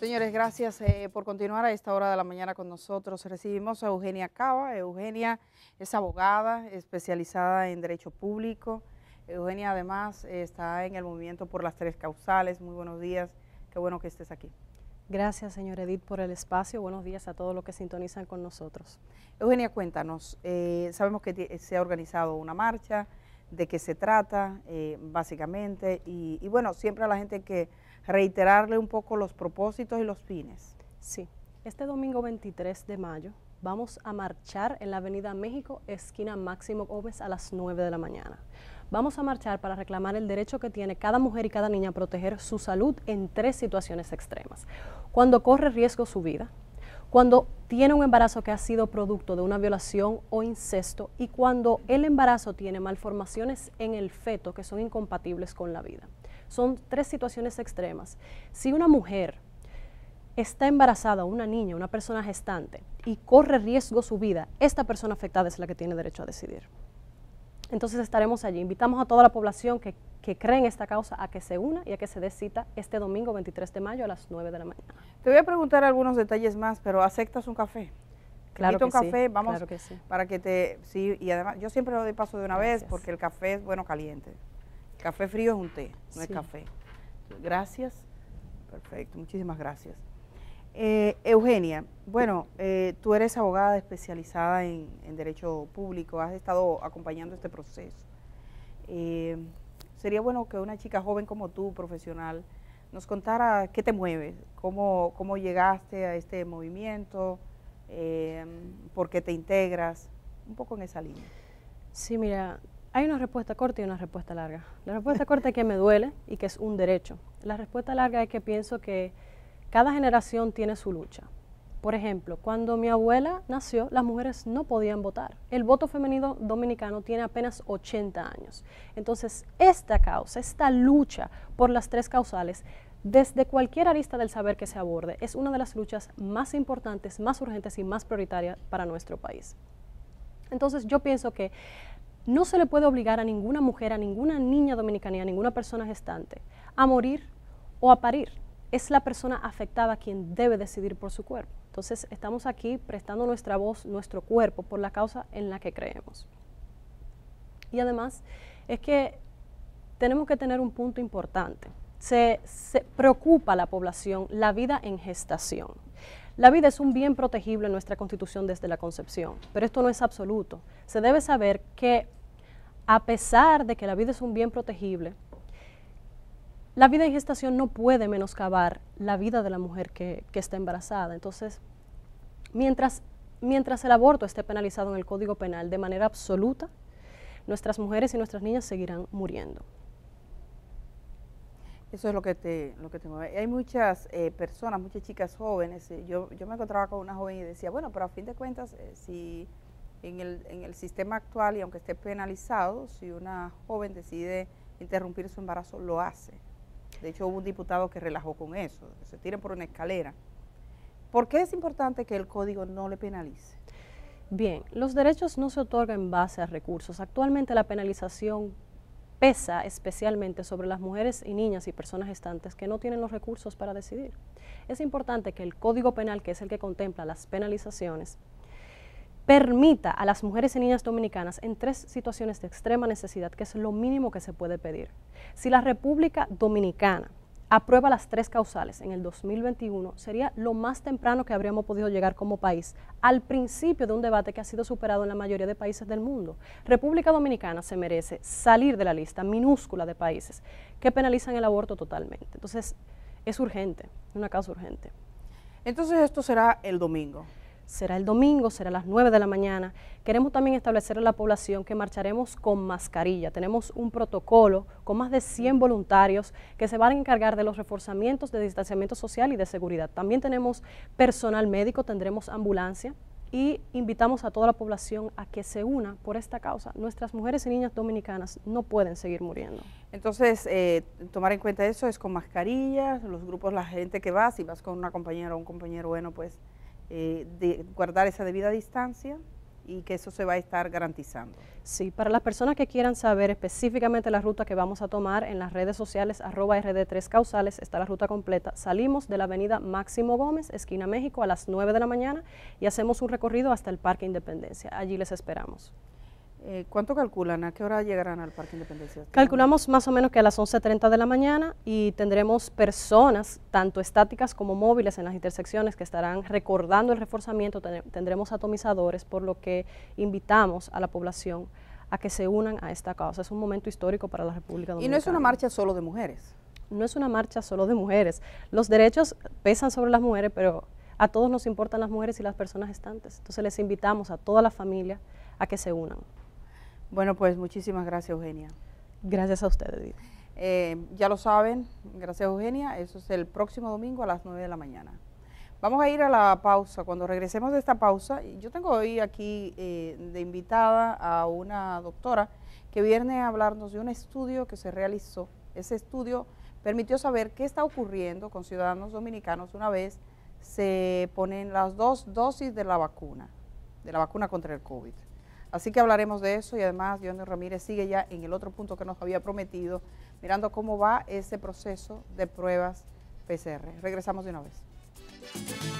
Señores, gracias eh, por continuar a esta hora de la mañana con nosotros. Recibimos a Eugenia Cava. Eugenia es abogada especializada en Derecho Público. Eugenia además está en el movimiento por las tres causales. Muy buenos días. Qué bueno que estés aquí. Gracias, señor Edith, por el espacio. Buenos días a todos los que sintonizan con nosotros. Eugenia, cuéntanos. Eh, sabemos que se ha organizado una marcha, de qué se trata, eh, básicamente. Y, y bueno, siempre a la gente que reiterarle un poco los propósitos y los fines. Sí, este domingo 23 de mayo vamos a marchar en la Avenida México, esquina Máximo Gómez, a las 9 de la mañana. Vamos a marchar para reclamar el derecho que tiene cada mujer y cada niña a proteger su salud en tres situaciones extremas. Cuando corre riesgo su vida, cuando tiene un embarazo que ha sido producto de una violación o incesto y cuando el embarazo tiene malformaciones en el feto que son incompatibles con la vida. Son tres situaciones extremas. Si una mujer está embarazada, una niña, una persona gestante, y corre riesgo su vida, esta persona afectada es la que tiene derecho a decidir. Entonces estaremos allí. Invitamos a toda la población que, cree en esta causa a que se una y a que se dé cita este domingo 23 de mayo a las 9 de la mañana. Te voy a preguntar algunos detalles más, pero ¿aceptas un café? Claro que un café, vamos para que te sí y además yo siempre lo doy paso de una vez porque el café es bueno caliente. Café frío es un té, no es café. Gracias. Perfecto, muchísimas gracias. Eh, Eugenia, bueno, eh, tú eres abogada especializada en, Derecho Público, has estado acompañando este proceso. Eh, sería bueno que una chica joven como tú, profesional, nos contara qué te mueve, cómo, cómo llegaste a este movimiento, por qué te integras, un poco en esa línea. Sí, mira, hay una respuesta corta y una respuesta larga. La respuesta corta es que me duele y que es un derecho. La respuesta larga es que pienso que cada generación tiene su lucha. Por ejemplo, cuando mi abuela nació, las mujeres no podían votar. El voto femenino dominicano tiene apenas 80 años. Entonces, esta causa, esta lucha por las tres causales, desde cualquier arista del saber que se aborde, es una de las luchas más importantes, más urgentes y más prioritarias para nuestro país. Entonces, yo pienso que no se le puede obligar a ninguna mujer, a ninguna niña dominicana a ninguna persona gestante a morir o a parir. Es la persona afectada quien debe decidir por su cuerpo. Entonces estamos aquí prestando nuestra voz, nuestro cuerpo, por la causa en la que creemos. Y además es que tenemos que tener un punto importante se, preocupa a la población la vida en gestación. La vida es un bien protegible en nuestra Constitución desde la concepción, pero esto no es absoluto. Se debe saber que a pesar de que la vida es un bien protegible, la vida en gestación no puede menoscabar la vida de la mujer que, está embarazada. Entonces, mientras, mientras el aborto esté penalizado en el Código Penal de manera absoluta, nuestras mujeres y nuestras niñas seguirán muriendo. Eso es lo que te, lo que te mueve. Hay muchas eh, personas, muchas chicas jóvenes. Eh, yo, yo me encontraba con una joven y decía, bueno, pero a fin de cuentas, eh, si en el, en el sistema actual y aunque esté penalizado, si una joven decide interrumpir su embarazo, lo hace. De hecho, hubo un diputado que relajó con eso, se tiren por una escalera. ¿Por qué es importante que el código no le penalice? Bien, los derechos no se otorgan en base a recursos. Actualmente la penalización pesa especialmente sobre las mujeres y niñas y personas gestantes que no tienen los recursos para decidir. Es importante que el Código Penal, que es el que contempla las penalizaciones, permita a las mujeres y niñas dominicanas en tres situaciones de extrema necesidad, que es lo mínimo que se puede pedir. Si la República Dominicana aprueba las tres causales en el 2021, sería lo más temprano que habríamos podido llegar como país al principio de un debate que ha sido superado en la mayoría de países del mundo. República Dominicana se merece salir de la lista minúscula de países que penalizan el aborto totalmente. Entonces, es urgente, una causa urgente. Entonces, esto será el domingo será el domingo, será a las 9 de la mañana. Queremos también establecer a la población que marcharemos con mascarilla. Tenemos un protocolo con más de 100 voluntarios que se van a encargar de los reforzamientos de distanciamiento social y de seguridad. También tenemos personal médico, tendremos ambulancia, y invitamos a toda la población a que se una por esta causa. Nuestras mujeres y niñas dominicanas no pueden seguir muriendo. Entonces, eh, tomar en cuenta eso es con mascarillas, los grupos, la gente que va, si vas con una compañera o un compañero, bueno, pues eh, de guardar esa debida distancia y que eso se va a estar garantizando. Sí, para las personas que quieran saber específicamente la ruta que vamos a tomar en las redes sociales, arroba RD3 Causales, está la ruta completa. Salimos de la avenida Máximo Gómez, esquina México, a las 9 de la mañana y hacemos un recorrido hasta el Parque Independencia. Allí les esperamos. Eh, ¿Cuánto calculan? ¿A qué hora llegarán al Parque Independencia? Calculamos más o menos que a las 11.30 de la mañana y tendremos personas, tanto estáticas como móviles, en las intersecciones que estarán recordando el reforzamiento. Tendremos atomizadores, por lo que invitamos a la población a que se unan a esta causa. Es un momento histórico para la República Dominicana. Y no es una marcha solo de mujeres. No es una marcha solo de mujeres. Los derechos pesan sobre las mujeres, pero a todos nos importan las mujeres y las personas estantes. Entonces les invitamos a toda la familia a que se unan. Bueno, pues muchísimas gracias, Eugenia. Gracias a ustedes, eh, ya lo saben, gracias, Eugenia. Eso es el próximo domingo a las 9 de la mañana. Vamos a ir a la pausa. Cuando regresemos de esta pausa, yo tengo hoy aquí eh, de invitada a una doctora que viene a hablarnos de un estudio que se realizó. Ese estudio permitió saber qué está ocurriendo con ciudadanos dominicanos una vez se ponen las dos dosis de la vacuna, de la vacuna contra el COVID. Así que hablaremos de eso y además Johnny Ramírez sigue ya en el otro punto que nos había prometido, mirando cómo va ese proceso de pruebas PCR. Regresamos de una vez.